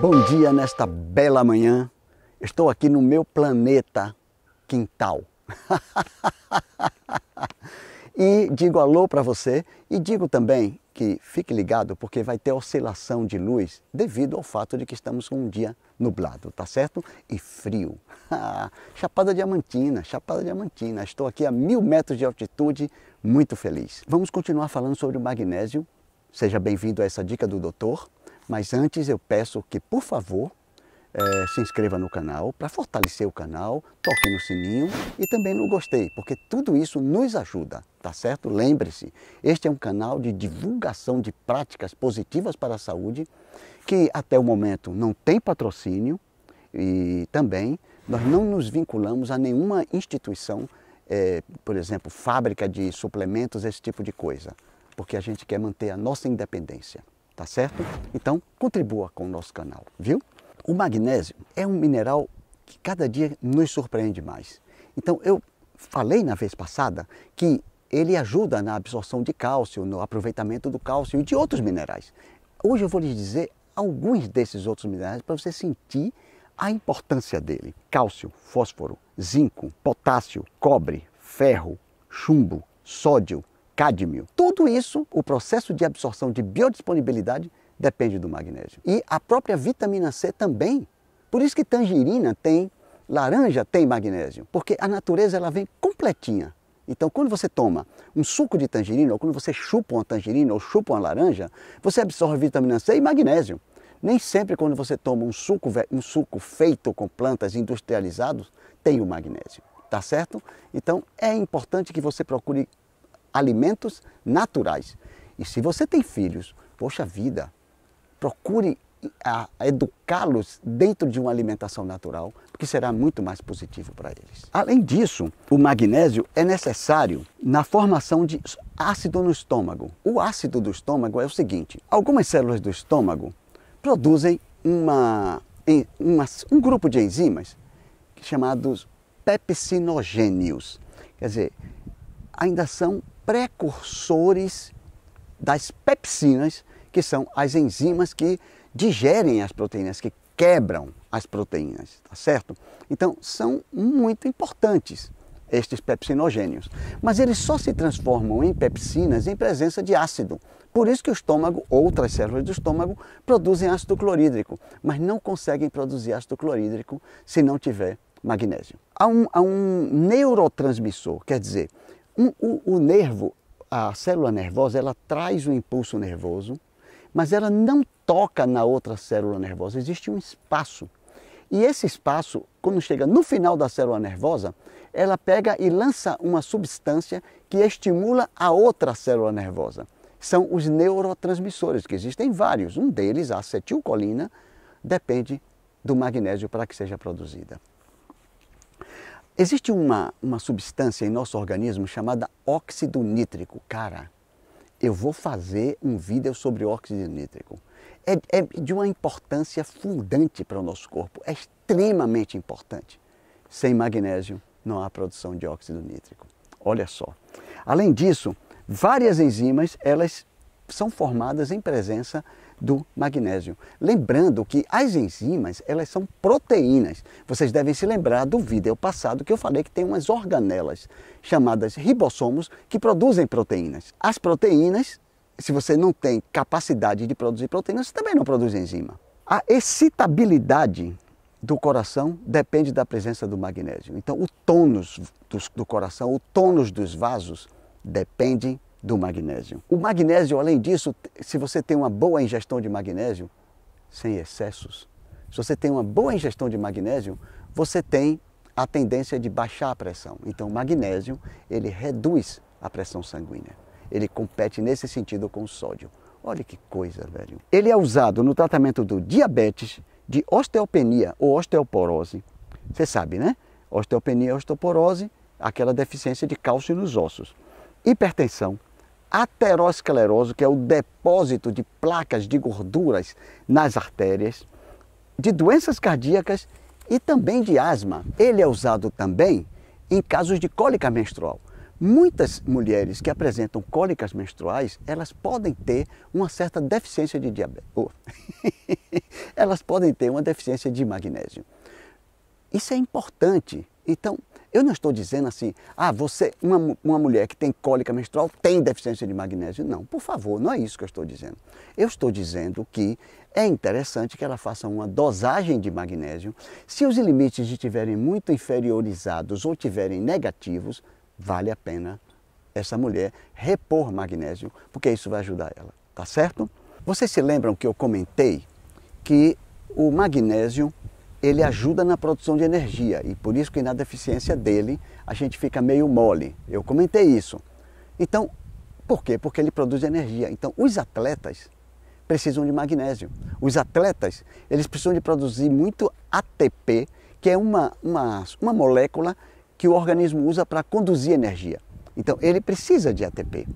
Bom dia nesta bela manhã. Estou aqui no meu planeta quintal. e digo alô para você e digo também que fique ligado porque vai ter oscilação de luz devido ao fato de que estamos com um dia nublado, tá certo? E frio. Chapada Diamantina, Chapada Diamantina. Estou aqui a mil metros de altitude, muito feliz. Vamos continuar falando sobre o magnésio. Seja bem-vindo a essa dica do doutor. Mas antes eu peço que, por favor, é, se inscreva no canal para fortalecer o canal, toque no sininho e também no gostei, porque tudo isso nos ajuda, tá certo? Lembre-se, este é um canal de divulgação de práticas positivas para a saúde que até o momento não tem patrocínio e também nós não nos vinculamos a nenhuma instituição, é, por exemplo, fábrica de suplementos, esse tipo de coisa, porque a gente quer manter a nossa independência tá certo? Então, contribua com o nosso canal, viu? O magnésio é um mineral que cada dia nos surpreende mais. Então, eu falei na vez passada que ele ajuda na absorção de cálcio, no aproveitamento do cálcio e de outros minerais. Hoje eu vou lhes dizer alguns desses outros minerais para você sentir a importância dele: cálcio, fósforo, zinco, potássio, cobre, ferro, chumbo, sódio, cádmio. Tudo isso, o processo de absorção de biodisponibilidade depende do magnésio. E a própria vitamina C também. Por isso que tangerina tem, laranja tem magnésio, porque a natureza ela vem completinha. Então, quando você toma um suco de tangerina, ou quando você chupa uma tangerina ou chupa uma laranja, você absorve vitamina C e magnésio. Nem sempre quando você toma um suco, um suco feito com plantas industrializados, tem o magnésio, tá certo? Então, é importante que você procure alimentos naturais. E se você tem filhos, poxa vida, procure educá-los dentro de uma alimentação natural, porque será muito mais positivo para eles. Além disso, o magnésio é necessário na formação de ácido no estômago. O ácido do estômago é o seguinte: algumas células do estômago produzem uma, uma, um grupo de enzimas chamados pepsinogênios. Quer dizer, ainda são precursores das pepsinas, que são as enzimas que digerem as proteínas, que quebram as proteínas, tá certo? Então são muito importantes estes pepsinogênios, mas eles só se transformam em pepsinas em presença de ácido. Por isso que o estômago, outras células do estômago, produzem ácido clorídrico, mas não conseguem produzir ácido clorídrico se não tiver magnésio. Há um, há um neurotransmissor, quer dizer, o, o, o nervo, a célula nervosa, ela traz o um impulso nervoso, mas ela não toca na outra célula nervosa. Existe um espaço. E esse espaço, quando chega no final da célula nervosa, ela pega e lança uma substância que estimula a outra célula nervosa. São os neurotransmissores, que existem vários. Um deles, a acetilcolina, depende do magnésio para que seja produzida. Existe uma, uma substância em nosso organismo chamada óxido nítrico. Cara, eu vou fazer um vídeo sobre óxido nítrico. É, é de uma importância fundante para o nosso corpo, é extremamente importante. Sem magnésio não há produção de óxido nítrico. Olha só. Além disso, várias enzimas, elas são formadas em presença do magnésio. Lembrando que as enzimas, elas são proteínas. Vocês devem se lembrar do vídeo é passado que eu falei que tem umas organelas chamadas ribossomos que produzem proteínas. As proteínas, se você não tem capacidade de produzir proteínas, você também não produz enzima. A excitabilidade do coração depende da presença do magnésio. Então, o tônus do, coração, o tônus dos vasos depende do magnésio. O magnésio, além disso, se você tem uma boa ingestão de magnésio, sem excessos, se você tem uma boa ingestão de magnésio, você tem a tendência de baixar a pressão. Então, o magnésio, ele reduz a pressão sanguínea. Ele compete nesse sentido com o sódio. Olha que coisa, velho. Ele é usado no tratamento do diabetes, de osteopenia ou osteoporose. Você sabe, né? Osteopenia, osteoporose, aquela deficiência de cálcio nos ossos. Hipertensão, ateroscleroso, que é o depósito de placas de gorduras nas artérias, de doenças cardíacas e também de asma. Ele é usado também em casos de cólica menstrual. Muitas mulheres que apresentam cólicas menstruais, elas podem ter uma certa deficiência de diabetes. Oh. elas podem ter uma deficiência de magnésio. Isso é importante então, eu não estou dizendo assim, ah, você, uma, uma mulher que tem cólica menstrual tem deficiência de magnésio. Não, por favor, não é isso que eu estou dizendo. Eu estou dizendo que é interessante que ela faça uma dosagem de magnésio. Se os limites estiverem muito inferiorizados ou estiverem negativos, vale a pena essa mulher repor magnésio, porque isso vai ajudar ela, tá certo? Vocês se lembram que eu comentei que o magnésio ele ajuda na produção de energia e por isso que na deficiência dele a gente fica meio mole. Eu comentei isso. Então, por quê? Porque ele produz energia. Então, os atletas precisam de magnésio. Os atletas, eles precisam de produzir muito ATP, que é uma, uma, uma molécula que o organismo usa para conduzir energia. Então, ele precisa de ATP.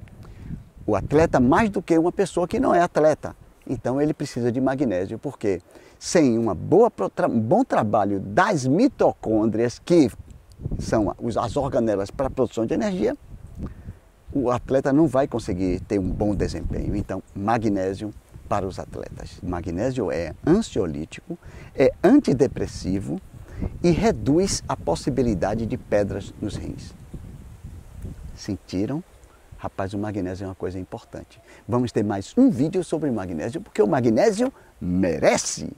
O atleta mais do que uma pessoa que não é atleta. Então ele precisa de magnésio, porque sem um bom trabalho das mitocôndrias, que são as organelas para a produção de energia, o atleta não vai conseguir ter um bom desempenho. Então, magnésio para os atletas. Magnésio é ansiolítico, é antidepressivo e reduz a possibilidade de pedras nos rins. Sentiram? Rapaz, o magnésio é uma coisa importante. Vamos ter mais um vídeo sobre magnésio, porque o magnésio merece.